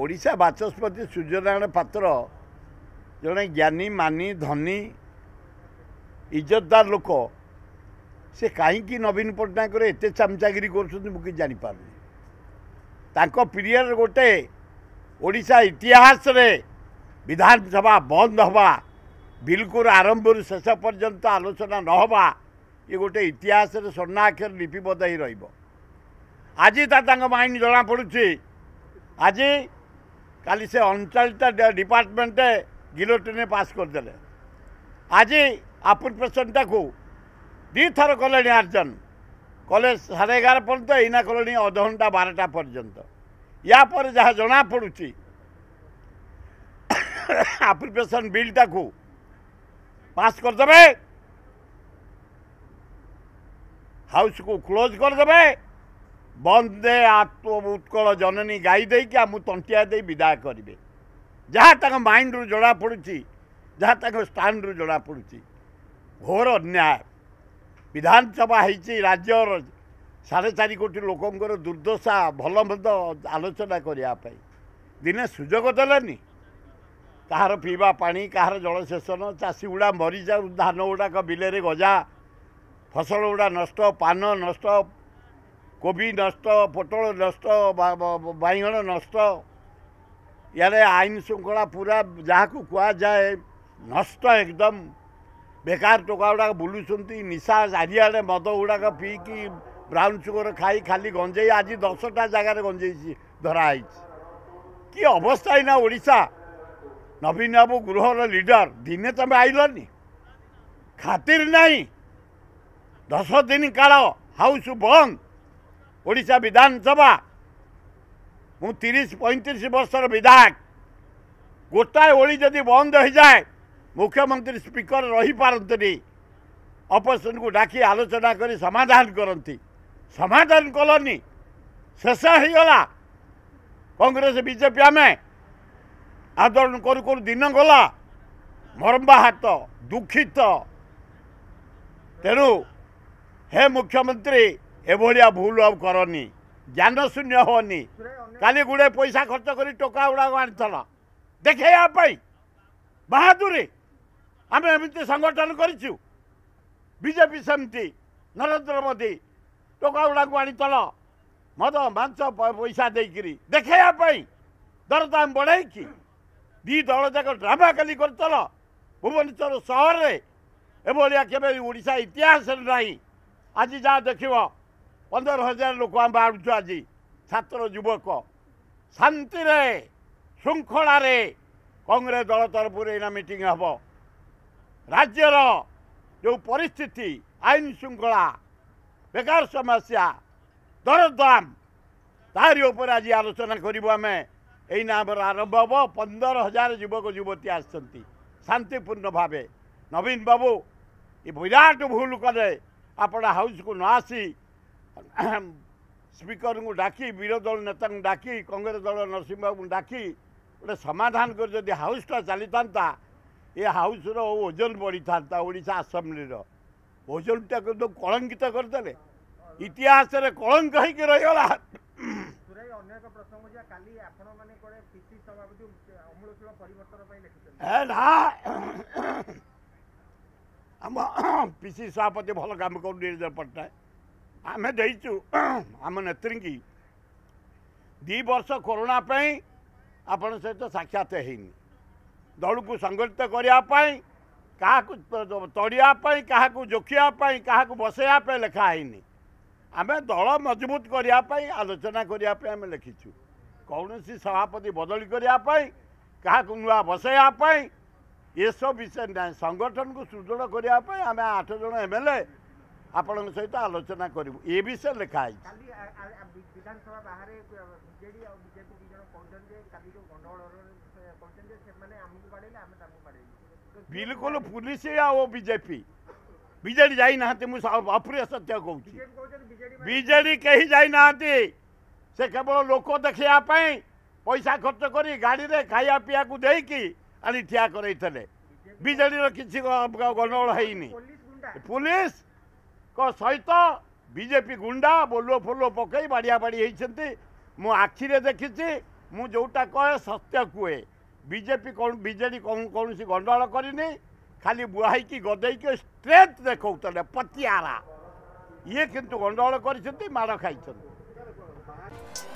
ଓଡ଼ିଶା ବାଚସ୍ପତି ସୂର୍ଯ୍ୟନାରାୟଣ ପାତ୍ର ଜଣେ ଜ୍ଞାନୀ ମାନି ଧନୀ ଇଜ୍ଜତଦାର ଲୋକ ସେ କାହିଁକି ନବୀନ ପଟ୍ଟନାୟକର ଏତେ ଚାମଚାଗିରି କରୁଛନ୍ତି ମୁଁ କିଛି ଜାଣିପାରୁନି ତାଙ୍କ ପିରିୟଡ଼ ଗୋଟେ ଓଡ଼ିଶା ଇତିହାସରେ ବିଧାନସଭା ବନ୍ଦ ହେବା ବିଲକୁଲ ଆରମ୍ଭରୁ ଶେଷ ପର୍ଯ୍ୟନ୍ତ ଆଲୋଚନା ନ ହେବା ଇଏ ଗୋଟେ ଇତିହାସରେ ସ୍ୱର୍ଣ୍ଣାକ୍ଷର ଲିପିବଦ୍ଧ ହେଇ ରହିବ ଆଜି ତା ତାଙ୍କ ମାଇଣ୍ଡ ଜଣାପଡ଼ୁଛି ଆଜି କାଲି ସେ ଅଣଚାଳିଶଟା ଡିପାର୍ଟମେଣ୍ଟ ଗିଲୋଟିନ୍ରେ ପାସ୍ କରିଦେଲେ ଆଜି ଆପ୍ଲିକେସନ୍ଟାକୁ ଦୁଇଥର କଲେଣି ଆର୍ଜନ କଲେ ସାଢ଼େ ଏଗାର ପର୍ଯ୍ୟନ୍ତ ଏଇନା କଲେଣି ଅଧଘଣ୍ଟା ବାରଟା ପର୍ଯ୍ୟନ୍ତ ୟା ପରେ ଯାହା ଜଣାପଡ଼ୁଛି ଆପ୍ଲିକେସନ୍ ବିଲ୍ଟାକୁ ପାସ୍ କରିଦେବେ ହାଉସ୍କୁ କ୍ଲୋଜ୍ କରିଦେବେ ବନ୍ଦେ ଆତ୍ମ ଉତ୍କଳ ଜନନୀ ଗାଇ ଦେଇକି ଆମକୁ ତଣ୍ଟିଆ ଦେଇ ବିଦାୟ କରିବେ ଯାହା ତାଙ୍କ ମାଇଣ୍ଡରୁ ଜଣାପଡ଼ୁଛି ଯାହା ତାଙ୍କ ଷ୍ଟାଣ୍ଡରୁ ଜଣାପଡ଼ୁଛି ଘୋର ଅନ୍ୟାୟ ବିଧାନସଭା ହେଇଛି ରାଜ୍ୟର ସାଢ଼େ ଚାରି କୋଟି ଲୋକଙ୍କର ଦୁର୍ଦ୍ଦଶା ଭଲମନ୍ଦ ଆଲୋଚନା କରିବା ପାଇଁ ଦିନେ ସୁଯୋଗ ଦେଲେନି କାହାର ପିଇବା ପାଣି କାହାର ଜଳସେଚନ ଚାଷୀ ଗୁଡ଼ା ମରିଯାଉ ଧାନ ଗୁଡ଼ାକ ବିଲରେ ଗଜା ଫସଲ ଗୁଡ଼ା ନଷ୍ଟ ପାନ ନଷ୍ଟ कोबी नष्ट पोटल नष्ट बैगण नष्ट या आइन शृङ्खला पुरा जहाँको जाए नष्ट एकदम बेकार टोका बुलुकि निशा चारिआ मद गुडाक पिकि ब्राउन सुगर खाइ खाली गञजै आज दसटा जगा गञजे धराहे कि अवस्था है ना ओडा नवीन बाबू गृह र दिने दिन त खातिर नै दस दिन काल हाउस बन्द ଓଡ଼ିଶା ବିଧାନସଭା ମୁଁ ତିରିଶ ପଇଁତିରିଶ ବର୍ଷର ବିଧାୟକ ଗୋଟାଏ ଓଳି ଯଦି ବନ୍ଦ ହୋଇଯାଏ ମୁଖ୍ୟମନ୍ତ୍ରୀ ସ୍ପିକର ରହିପାରନ୍ତିନି ଅପୋଜିସନକୁ ଡାକି ଆଲୋଚନା କରି ସମାଧାନ କରନ୍ତି ସମାଧାନ କଲନି ଶେଷ ହୋଇଗଲା କଂଗ୍ରେସ ବିଜେପି ଆମେ ଆଦରଣ କରୁ କରୁ ଦିନ ଗଲା ମର୍ମାହାତ ଦୁଃଖିତ ତେଣୁ ହେ ମୁଖ୍ୟମନ୍ତ୍ରୀ ଏଭଳିଆ ଭୁଲ ଆଉ କରନି ଜ୍ଞାନ ଶୂନ୍ୟ ହେବନି କାଲି ଗୁଡ଼େ ପଇସା ଖର୍ଚ୍ଚ କରି ଟୋକା ଗୁଡ଼ାକ ଆଣିଥିଲ ଦେଖେଇବା ପାଇଁ ବାହାଦୁରୀ ଆମେ ଏମିତି ସଂଗଠନ କରିଛୁ ବିଜେପି ସେମିତି ନରେନ୍ଦ୍ର ମୋଦି ଟୋକା ଗୁଡ଼ାକୁ ଆଣିଥିଲ ମଦ ମାଂସ ପଇସା ଦେଇକିରି ଦେଖେଇବା ପାଇଁ ଦରଦାମ ବଢ଼େଇକି ଦୁଇ ଦଳ ଯାକ ଡ୍ରାମା କାଲି କରିଥିଲ ଭୁବନେଶ୍ୱର ସହରରେ ଏଭଳିଆ କେବେ ଓଡ଼ିଶା ଇତିହାସରେ ନାହିଁ ଆଜି ଯାହା ଦେଖିବ ପନ୍ଦର ହଜାର ଲୋକ ଆମେ ବାହାରୁଛୁ ଆଜି ଛାତ୍ର ଯୁବକ ଶାନ୍ତିରେ ଶୃଙ୍ଖଳାରେ କଂଗ୍ରେସ ଦଳ ତରଫରୁ ଏଇନା ମିଟିଂ ହେବ ରାଜ୍ୟର ଯେଉଁ ପରିସ୍ଥିତି ଆଇନ ଶୃଙ୍ଖଳା ବେକାର ସମସ୍ୟା ଦରଦାମ ତାହାରି ଉପରେ ଆଜି ଆଲୋଚନା କରିବୁ ଆମେ ଏଇନା ଆମର ଆରମ୍ଭ ହେବ ପନ୍ଦର ହଜାର ଯୁବକ ଯୁବତୀ ଆସିଛନ୍ତି ଶାନ୍ତିପୂର୍ଣ୍ଣ ଭାବେ ନବୀନ ବାବୁ ଏ ବିରାଟ ଭୁଲ କଲେ ଆପଣ ହାଉସ୍କୁ ନ ଆସି ସ୍ପିକରଙ୍କୁ ଡାକି ବିରୋଧୀ ଦଳ ନେତାଙ୍କୁ ଡାକି କଂଗ୍ରେସ ଦଳ ନରସିଂହବାବୁଙ୍କୁ ଡାକି ଗୋଟେ ସମାଧାନ କରି ଯଦି ହାଉସ୍ଟା ଚାଲିଥାନ୍ତା ଏ ହାଉସ୍ର ଓଜନ ବଢ଼ିଥାନ୍ତା ଓଡ଼ିଶା ଆସେମ୍ବଲିର ଓଜନଟା କିନ୍ତୁ କଳଙ୍କିତ କରିଦେଲେ ଇତିହାସରେ କଳଙ୍କ ହେଇକି ରହିଗଲା ନା ଆମ ପି ସି ସଭାପତି ଭଲ କାମ କରୁ ନିରଞ୍ଜନ ପଟ୍ଟନାୟକ ଆମେ ଦେଇଛୁ ଆମ ନେତ୍ରୀଙ୍କି ଦୁଇ ବର୍ଷ କରୋନା ପାଇଁ ଆପଣ ସହିତ ସାକ୍ଷାତ ହେଇନି ଦଳକୁ ସଂଗଠିତ କରିବା ପାଇଁ କାହାକୁ ତଡ଼ିବା ପାଇଁ କାହାକୁ ଜୋଖିବା ପାଇଁ କାହାକୁ ବସେଇବା ପାଇଁ ଲେଖା ହେଇନି ଆମେ ଦଳ ମଜବୁତ କରିବା ପାଇଁ ଆଲୋଚନା କରିବା ପାଇଁ ଆମେ ଲେଖିଛୁ କୌଣସି ସଭାପତି ବଦଳି କରିବା ପାଇଁ କାହାକୁ ନୂଆ ବସେଇବା ପାଇଁ ଏସବୁ ବିଷୟ ନାହିଁ ସଂଗଠନକୁ ସୁଦୃଢ଼ କରିବା ପାଇଁ ଆମେ ଆଠ ଜଣ ଏମ୍ ଆପଣଙ୍କ ସହିତ ଆଲୋଚନା କରିବୁ ଏ ବିଷୟ ଲେଖା ହେଇଛି ବିଧାନସଭା ବାହାରେ ବିଜେଡି ଆଉ ବିଜେପି ଦୁଇ ଜଣ କହୁଛନ୍ତି ଯେ କାଲି ଯେଉଁ ଗଣ୍ଡଗୋଳ କହୁଛନ୍ତି ଯେ ସେମାନେ ଆମକୁ ବାଡ଼େଇଲେ ଆମେ ତାଙ୍କୁ ବାଡ଼େଇଲୁ ବିଲକୁଲ ପୁଲିସ ଆଉ ବିଜେପି ବିଜେଡି ଯାଇନାହାନ୍ତି ମୁଁ ଅପ୍ରିୟ ସତ୍ୟ କହୁଛି ବିଜେଡି କେହି ଯାଇନାହାନ୍ତି ସେ କେବଳ ଲୋକ ଦେଖେଇବା ପାଇଁ ପଇସା ଖର୍ଚ୍ଚ କରି ଗାଡ଼ିରେ ଖାଇବା ପିଇବାକୁ ଦେଇକି ଆଣି ଠିଆ କରେଇଥିଲେ ବିଜେଡ଼ିର କିଛି ଗଣ୍ଡଗୋଳ ହେଇନି ପୁଲିସ का सहित बीजेपी गुंडा बोललो फलो पकई बढिया बढि हेछंती मु आखिरे देखिछि मु जोटा कह सत्य कुए बीजेपी कोन बीजेपी कोन कोनसी गोंडाळ करिनै खाली बुवाई की गदई के स्ट्रेंथ देखौ तने पतियारा ये किंत गोंडाळ करिसथि माड़ खाइछन